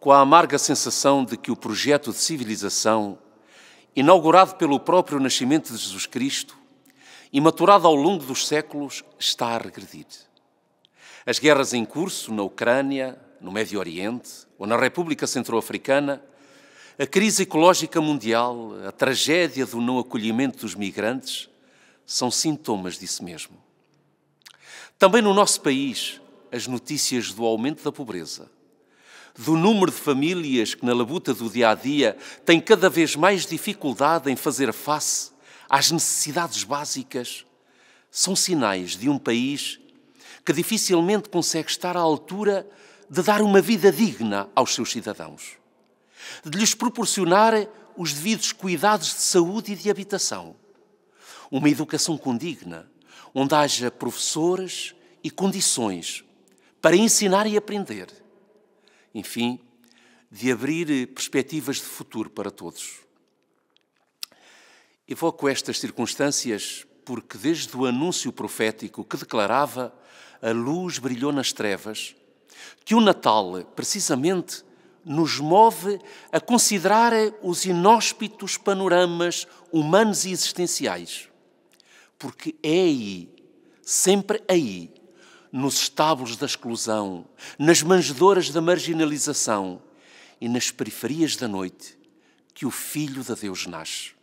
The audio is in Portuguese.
com a amarga sensação de que o projeto de civilização, inaugurado pelo próprio nascimento de Jesus Cristo e maturado ao longo dos séculos, está a regredir. As guerras em curso na Ucrânia, no Médio Oriente ou na República Centro-Africana, a crise ecológica mundial, a tragédia do não acolhimento dos migrantes, são sintomas disso mesmo. Também no nosso país, as notícias do aumento da pobreza, do número de famílias que, na labuta do dia a dia, têm cada vez mais dificuldade em fazer face às necessidades básicas, são sinais de um país que dificilmente consegue estar à altura de dar uma vida digna aos seus cidadãos, de lhes proporcionar os devidos cuidados de saúde e de habitação, uma educação condigna, onde haja professores e condições para ensinar e aprender enfim, de abrir perspectivas de futuro para todos. Evoco estas circunstâncias porque, desde o anúncio profético que declarava a luz brilhou nas trevas, que o Natal, precisamente, nos move a considerar os inóspitos panoramas humanos e existenciais. Porque é aí, sempre aí, nos estábulos da exclusão, nas manjedoras da marginalização e nas periferias da noite que o Filho de Deus nasce.